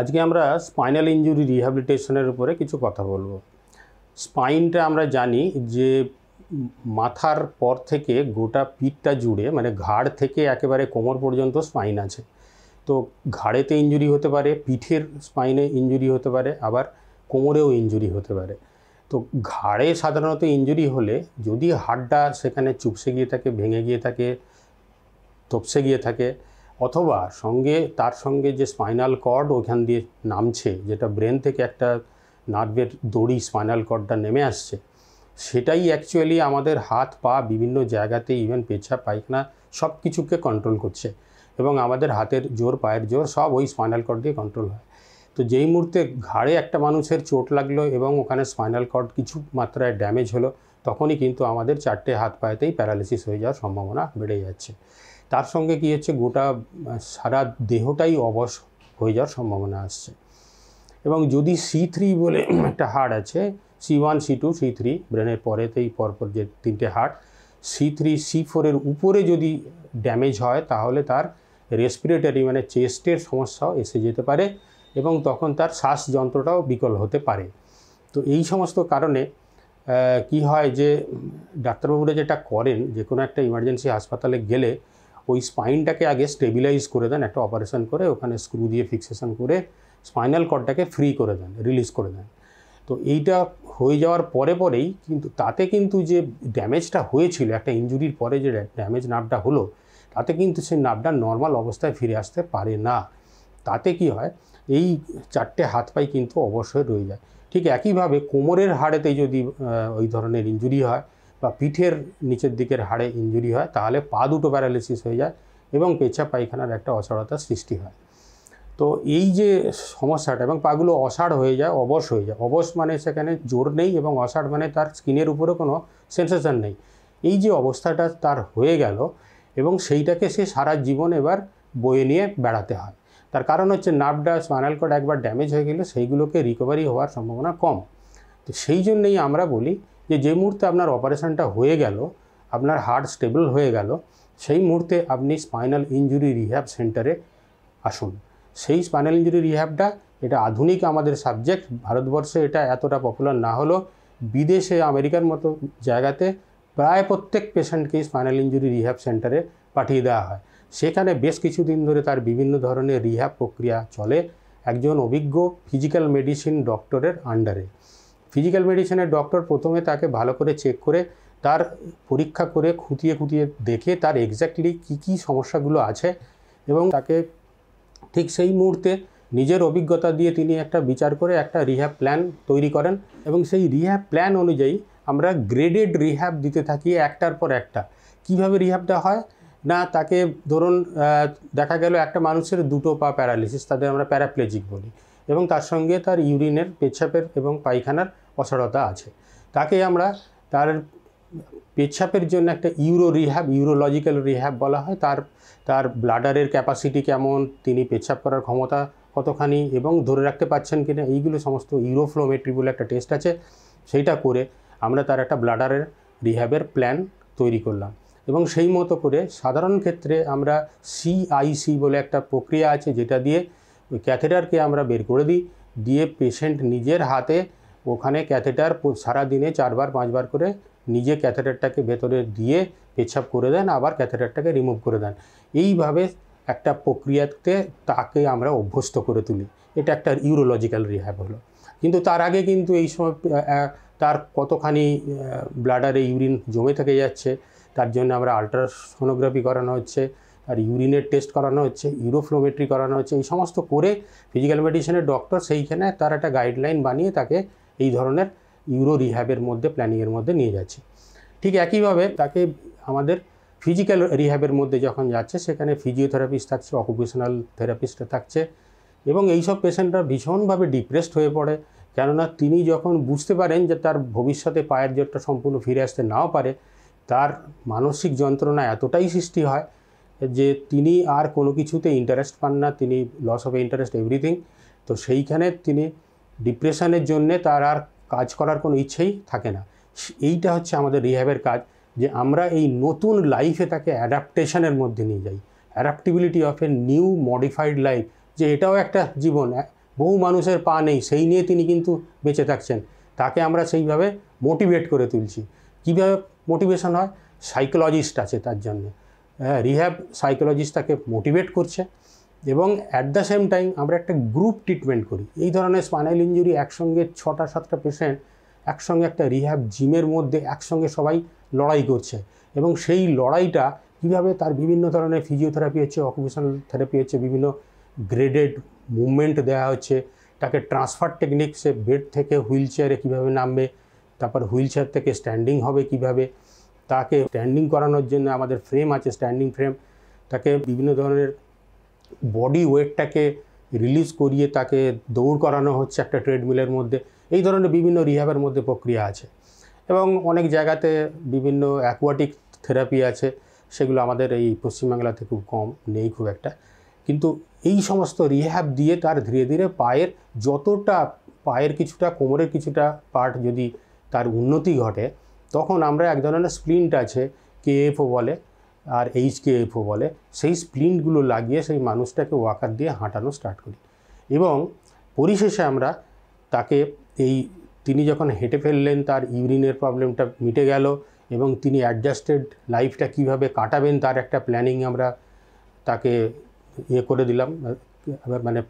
আজকে আমরা spinal injury রিহ্যাবিলিটেশনের উপরে কিছু কথা বলবো স্পাইনটা আমরা জানি যে মাথার পর থেকে গোটা পিঠটা জুড়ে মানে ঘাড় থেকে একেবারে কোমর পর্যন্ত স্পাইন আছে তো ঘাড়েতে ইঞ্জুরি হতে পারে পিঠের স্পাইনে ইঞ্জুরি হতে পারে আবার কোমরেও ইঞ্জুরি হতে পারে তো ঘাড়ে সাধারণত ইঞ্জুরি হলে যদি হাড়টা সেখানে চুপসে গিয়ে থাকে ভেঙে গিয়ে থাকে তপসে গিয়ে থাকে অথবা সঙ্গে তার সঙ্গে যে স্পাইনাল কর্ড ওখান দিয়ে নামছে যেটা ব্রেন থেকে একটা নার্ভের দড়ি স্পাইনাল কর্ডটা নেমে আসছে সেটাই অ্যাকচুয়ালি আমাদের হাত পা বিভিন্ন জায়গাতে ইভেন পেছা পায়খানা সব কিছুকে কন্ট্রোল করছে এবং আমাদের হাতের জোর পায়ের জোর সব ওই স্পাইনাল কর্ড দিয়ে কন্ট্রোল হয় তো যেই মুহূর্তে ঘাড়ে একটা মানুষের চোট লাগলো এবং ওখানে স্পাইনাল কর্ড কিছু মাত্রায় ড্যামেজ হলো তখনই কিন্তু আমাদের চারটে হাত পায়েতেই প্যারালিসিস হয়ে যাওয়ার সম্ভাবনা বেড়ে যাচ্ছে তার সঙ্গে কী হচ্ছে গোটা সারা দেহটাই অবশ হয়ে যাওয়ার সম্ভাবনা আসছে এবং যদি সি থ্রি বলে একটা হাড় আছে C one C two C three ব্রেনের পরেতেই পরপর যে তিনটে হাট সি থ্রি সি ফোরের উপরে যদি ড্যামেজ হয় তাহলে তার রেসপিরেটারি মানে চেস্টের সমস্যাও এসে যেতে পারে এবং তখন তার শ্বাসযন্ত্রটাও বিকল হতে পারে তো এই সমস্ত কারণে কি হয় যে ডাক্তারবাবুরা যেটা করেন যে কোনো একটা ইমার্জেন্সি হাসপাতালে গেলে ওই স্পাইনটাকে আগে স্টেবিলাইজ করে দেন একটা অপারেশন করে ওখানে স্ক্রু দিয়ে ফিক্সেশন করে স্পাইনাল কর্ডটাকে ফ্রি করে দেন রিলিজ করে দেন তো এইটা হয়ে যাওয়ার পরে পরেই কিন্তু তাতে কিন্তু যে ড্যামেজটা হয়েছিল একটা ইঞ্জুরির পরে যে ড্যামেজ নার্ভটা হলো তাতে কিন্তু সেই নার্ভটা নর্মাল অবস্থায় ফিরে আসতে পারে না তাতে কি হয় এই চারটে হাত পাই কিন্তু অবশ্যই রয়ে যায় ঠিক একইভাবে কোমরের হাড়েতে যদি ওই ধরনের ইঞ্জুরি হয় বা পিঠের নিচের দিকের হাড়ে ইঞ্জুরি হয় তাহলে পা দুটো প্যারালিসিস হয়ে যায় এবং পেছা পায়খানার একটা অসাড়তার সৃষ্টি হয় তো এই যে সমস্যাটা এবং পাগুলো অসাড় হয়ে যায় অবস হয়ে যায় অবস মানে সেখানে জোর নেই এবং অসাড় মানে তার স্কিনের উপরে কোনো সেন্সেশন নেই এই যে অবস্থাটা তার হয়ে গেল এবং সেইটাকে সে সারা জীবন এবার বয়ে নিয়ে বেড়াতে হয় তার কারণ হচ্ছে নার্ভডা স্পাইনাল কর্ড একবার ড্যামেজ হয়ে গেলে সেইগুলোকে রিকভারি হওয়ার সম্ভাবনা কম তো সেই জন্যেই আমরা বলি যে যে মুহূর্তে আপনার অপারেশনটা হয়ে গেল আপনার হার্ট স্টেবল হয়ে গেল সেই মুহূর্তে আপনি স্পাইনাল ইঞ্জুরি রিহ্যাব সেন্টারে আসুন সেই স্পাইনাল ইঞ্জুরি রিহ্যাবটা এটা আধুনিক আমাদের সাবজেক্ট ভারতবর্ষে এটা এতটা পপুলার না হলেও বিদেশে আমেরিকার মতো জায়গাতে প্রায় প্রত্যেক পেশেন্টকেই স্পাইনাল ইঞ্জুরি রিহ্যাব সেন্টারে পাঠিয়ে দেওয়া হয় সেখানে বেশ কিছুদিন ধরে তার বিভিন্ন ধরনের রিহ্যাব প্রক্রিয়া চলে একজন অভিজ্ঞ ফিজিক্যাল মেডিসিন ডক্টরের আন্ডারে ফিজিক্যাল মেডিসিনের ডক্টর প্রথমে তাকে ভালো করে চেক করে তার পরীক্ষা করে খুঁটিয়ে খুঁটিয়ে দেখে তার এক্স্যাক্টলি কি কি সমস্যাগুলো আছে এবং তাকে ঠিক সেই মুহূর্তে নিজের অভিজ্ঞতা দিয়ে তিনি একটা বিচার করে একটা রিহ্যাব প্ল্যান তৈরি করেন এবং সেই রিহ্যাব প্ল্যান অনুযায়ী আমরা গ্রেডেড রিহ্যাব দিতে থাকি একটার পর একটা কিভাবে রিহ্যাবটা হয় না তাকে ধরুন দেখা গেল একটা মানুষের দুটো পা প্যারালিসিস তাদের আমরা প্যারাপ্লেজিক বলি এবং তার সঙ্গে তার ইউরিনের পেচ্ছাপের এবং পায়খানার অসারতা আছে তাকে আমরা তার পেচ্ছাপের জন্য একটা ইউরো রিহ্যাব ইউরোলজিক্যাল রিহ্যাব বলা হয় তার তার ব্লাডারের ক্যাপাসিটি কেমন তিনি পেচ্ছাপ করার ক্ষমতা কতখানি এবং ধরে রাখতে পারছেন কিনা এইগুলো সমস্ত ইউরোফ্লোমেট্রি বলে একটা টেস্ট আছে সেইটা করে আমরা তার একটা ব্লাডারের রিহ্যাবের প্ল্যান তৈরি করলাম এবং সেই মতো করে সাধারণ ক্ষেত্রে আমরা সিআইসি বলে একটা প্রক্রিয়া আছে যেটা দিয়ে ওই ক্যাথেটারকে আমরা বের করে দিই দিয়ে পেশেন্ট নিজের হাতে ওখানে ক্যাথেটার সারাদিনে চারবার পাঁচবার করে নিজে ক্যাথেটারটাকে ভেতরে দিয়ে পেচ্ছাপ করে দেন আবার ক্যাথেটারটাকে রিমুভ করে দেন এইভাবে একটা প্রক্রিয়াতে তাকে আমরা অভ্যস্ত করে তুলি এটা একটা ইউরোলজিক্যাল রিহ্যাব হলো কিন্তু তার আগে কিন্তু এই সময় তার কতখানি ব্লাডারে ইউরিন জমে থেকে যাচ্ছে তার জন্য আমরা আলট্রাসোনোগ্রাফি করানো হচ্ছে আর ইউরিনের টেস্ট করানো হচ্ছে ইউরোফ্লোমেট্রি করানো হচ্ছে এই সমস্ত করে ফিজিক্যাল মেডিসিনের ডক্টর সেইখানে তার একটা গাইডলাইন বানিয়ে তাকে এই ধরনের ইউরো রিহ্যাবের মধ্যে প্ল্যানিংয়ের মধ্যে নিয়ে যাচ্ছে ঠিক একইভাবে তাকে আমাদের ফিজিক্যাল রিহ্যাবের মধ্যে যখন যাচ্ছে সেখানে ফিজিওথেরাপিস্ট থাকছে অকুপেশনাল থেরাপিস্ট থাকছে এবং এইসব পেশেন্টরা ভীষণভাবে ডিপ্রেসড হয়ে পড়ে কেননা তিনি যখন বুঝতে পারেন যে তার ভবিষ্যতে পায়ের জোরটা সম্পূর্ণ ফিরে আসতে নাও পারে তার মানসিক যন্ত্রণা এতটাই সৃষ্টি হয় যে তিনি আর কোনো কিছুতে ইন্টারেস্ট পান না তিনি লস অফ ইন্টারেস্ট এভরিথিং তো সেইখানে তিনি ডিপ্রেশনের জন্যে তার আর কাজ করার কোনো ইচ্ছেই থাকে না এইটা হচ্ছে আমাদের রিহ্যাবের কাজ যে আমরা এই নতুন লাইফে তাকে অ্যাডাপ্টেশনের মধ্যে নিয়ে যাই adaptability of a new modified life যে এটাও একটা জীবন বহু মানুষের পা নেই সেই নিয়ে তিনি কিন্তু বেঁচে থাকছেন তাকে আমরা সেইভাবে মোটিভেট করে তুলছি কীভাবে মোটিভেশন হয় সাইকোলজিস্ট আছে তার জন্য হ্যাঁ রিহ্যাব সাইকোলজিস্ট তাকে মোটিভেট করছে এবং অ্যাট দ্য সেম টাইম আমরা একটা গ্রুপ ট্রিটমেন্ট করি এই ধরনের স্পাইনাল ইঞ্জুরি একসঙ্গে ছটা সাতটা পেশেন্ট একসঙ্গে একটা রিহ্যাব জিমের মধ্যে একসঙ্গে সবাই লড়াই করছে এবং সেই লড়াইটা কীভাবে তার বিভিন্ন ধরনের ফিজিওথেরাপি হচ্ছে অকুপেশনাল থেরাপি হচ্ছে বিভিন্ন গ্রেডেড মুভমেন্ট দেওয়া হচ্ছে তাকে ট্রান্সফার টেকনিক সে বেড থেকে হুইল চেয়ারে কীভাবে নামবে তারপর হুইল চেয়ার থেকে স্ট্যান্ডিং হবে কিভাবে তাকে স্ট্যান্ডিং করানোর জন্য আমাদের ফ্রেম আছে স্ট্যান্ডিং ফ্রেম তাকে বিভিন্ন ধরনের বডি ওয়েটটাকে রিলিজ করিয়ে তাকে দৌড় করানো হচ্ছে একটা ট্রেডমিলের মধ্যে এই ধরনের বিভিন্ন রিহাবের মধ্যে প্রক্রিয়া আছে এবং অনেক জায়গাতে বিভিন্ন অ্যাকোয়াটিক থেরাপি আছে সেগুলো আমাদের এই পশ্চিমবাংলাতে খুব কম নেই খুব একটা কিন্তু এই সমস্ত রিহ্যাব দিয়ে তার ধীরে ধীরে পায়ের যতটা পায়ের কিছুটা কোমরের কিছুটা পার্ট যদি তার উন্নতি ঘটে তখন আমরা এক ধরনের স্প্লিন্ট আছে কেএফও বলে আর এইচ কে এফও বলে সেই স্প্লিন্টগুলো লাগিয়ে সেই মানুষটাকে ওয়াকার দিয়ে হাঁটানো স্টার্ট করি এবং পরিশেষে আমরা তাকে এই তিনি যখন হেঁটে ফেললেন তার ইউরিনের প্রবলেমটা মিটে গেল এবং তিনি অ্যাডজাস্টেড লাইফটা কিভাবে কাটাবেন তার একটা প্ল্যানিং আমরা তাকে ইয়ে করে দিলাম মানে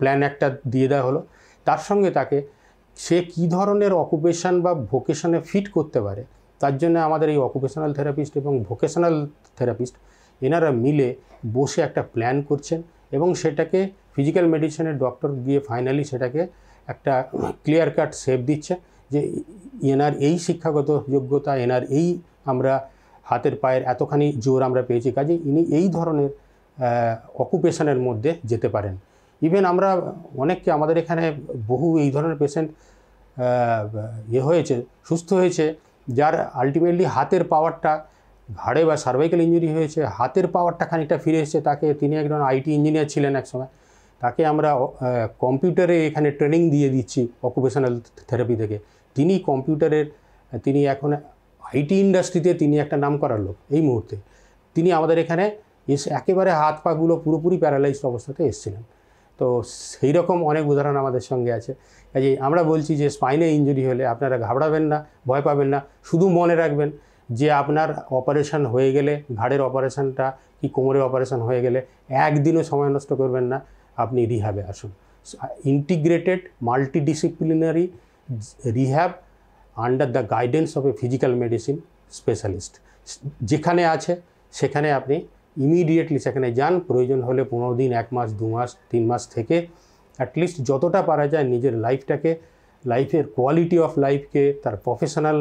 প্ল্যান একটা দিয়ে দেওয়া হলো তার সঙ্গে তাকে সে কি ধরনের অকুপেশান বা ভোকেশনে ফিট করতে পারে তার জন্য আমাদের এই অকুপেশনাল থেরাপিস্ট এবং ভোকেশনাল থেরাপিস্ট এনারা মিলে বসে একটা প্ল্যান করছেন এবং সেটাকে ফিজিক্যাল মেডিসিনের ডক্টর গিয়ে ফাইনালি সেটাকে একটা ক্লিয়ার কাট শেপ দিচ্ছে যে এনার এই শিক্ষাগত যোগ্যতা এনার এই আমরা হাতের পায়ের এতখানি জোর আমরা পেয়েছি কাজে ইনি এই ধরনের অকুপেশানের মধ্যে যেতে পারেন ইভেন আমরা অনেককে আমাদের এখানে বহু এই ধরনের পেশেন্ট ইয়ে হয়েছে সুস্থ হয়েছে যার আলটিমেটলি হাতের পাওয়ারটা ঘাড়ে বা সার্ভাইকেল ইঞ্জুরি হয়েছে হাতের পাওয়ারটা খানিকটা ফিরে এসেছে তাকে তিনি একজন আইটি ইঞ্জিনিয়ার ছিলেন একসময় তাকে আমরা কম্পিউটারে এখানে ট্রেনিং দিয়ে দিচ্ছি অকুপেশনাল থেরাপি থেকে তিনি কম্পিউটারের তিনি এখন আইটি ইন্ডাস্ট্রিতে তিনি একটা নাম করার লোক এই মুহূর্তে তিনি আমাদের এখানে এসে একেবারে হাত পাগুলো পুরোপুরি প্যারালাইজড অবস্থাতে এসেছিলেন তো সেই রকম অনেক উদাহরণ আমাদের সঙ্গে আছে কাজে আমরা বলছি যে স্পাইনে ইঞ্জুরি হলে আপনারা ঘাবড়াবেন না ভয় পাবেন না শুধু মনে রাখবেন যে আপনার অপারেশন হয়ে গেলে ঘাড়ের অপারেশনটা কি কোমরের অপারেশন হয়ে গেলে একদিনও সময় নষ্ট করবেন না আপনি রিহাবে আসুন integrated multidisciplinary rehab under the guidance of a physical medicine specialist যেখানে আছে সেখানে আপনি ইমিডিয়েটলি সেখানে যান প্রয়োজন হলে পনেরো দিন এক মাস দু মাস তিন মাস থেকে অ্যাটলিস্ট যতটা পারা যায় নিজের লাইফটাকে লাইফের কোয়ালিটি অফ লাইফকে তার প্রফেশনাল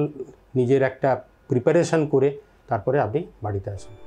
নিজের একটা প্রিপারেশান করে তারপরে আপনি বাড়িতে আসুন